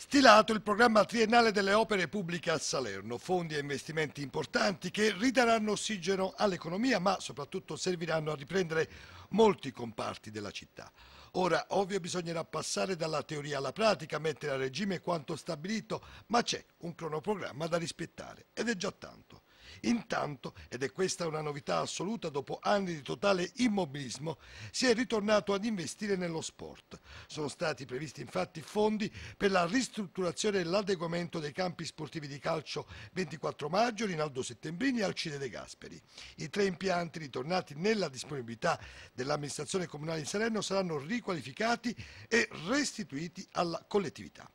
Stilato il programma triennale delle opere pubbliche a Salerno, fondi e investimenti importanti che ridaranno ossigeno all'economia ma soprattutto serviranno a riprendere molti comparti della città. Ora, ovvio, bisognerà passare dalla teoria alla pratica, mettere a regime quanto stabilito, ma c'è un cronoprogramma da rispettare ed è già tanto. Intanto, ed è questa una novità assoluta dopo anni di totale immobilismo, si è ritornato ad investire nello sport. Sono stati previsti infatti fondi per la ristrutturazione e l'adeguamento dei campi sportivi di calcio 24 maggio, Rinaldo Settembrini e Alcide De Gasperi. I tre impianti ritornati nella disponibilità dell'amministrazione comunale di Salerno saranno riqualificati e restituiti alla collettività.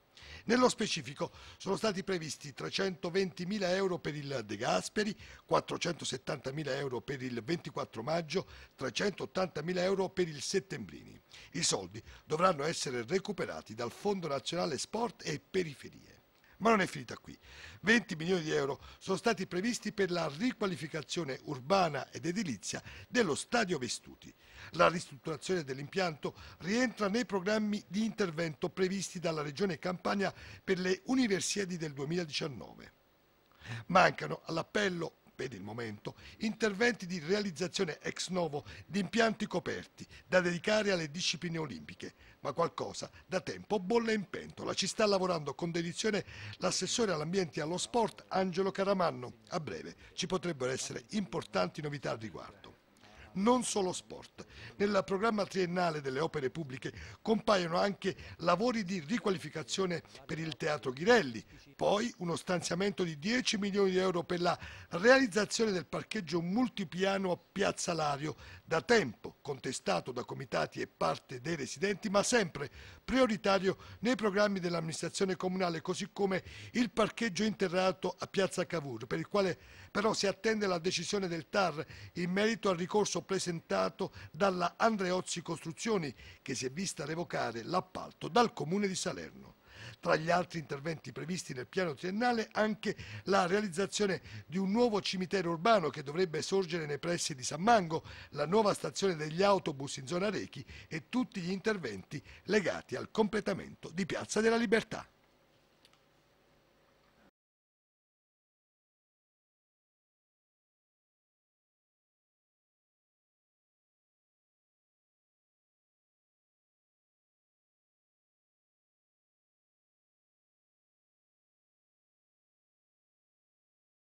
Nello specifico sono stati previsti 320.000 euro per il De Gasperi, 470.000 euro per il 24 maggio, 380.000 euro per il Settembrini. I soldi dovranno essere recuperati dal Fondo Nazionale Sport e Periferie. Ma non è finita qui. 20 milioni di euro sono stati previsti per la riqualificazione urbana ed edilizia dello stadio Vestuti. La ristrutturazione dell'impianto rientra nei programmi di intervento previsti dalla Regione Campania per le Universiadi del 2019. Mancano all'appello per il momento, interventi di realizzazione ex novo di impianti coperti da dedicare alle discipline olimpiche, ma qualcosa da tempo bolle in pentola. Ci sta lavorando con dedizione l'assessore all'ambiente e allo sport Angelo Caramanno. A breve ci potrebbero essere importanti novità al riguardo non solo sport. Nel programma triennale delle opere pubbliche compaiono anche lavori di riqualificazione per il Teatro Ghirelli, poi uno stanziamento di 10 milioni di euro per la realizzazione del parcheggio multipiano a Piazza Lario, da tempo contestato da comitati e parte dei residenti, ma sempre prioritario nei programmi dell'amministrazione comunale, così come il parcheggio interrato a Piazza Cavour, per il quale però si attende la decisione del TAR in merito al ricorso presentato dalla Andreozzi Costruzioni, che si è vista revocare l'appalto dal Comune di Salerno. Tra gli altri interventi previsti nel piano triennale anche la realizzazione di un nuovo cimitero urbano che dovrebbe sorgere nei pressi di San Mango, la nuova stazione degli autobus in zona Rechi e tutti gli interventi legati al completamento di Piazza della Libertà.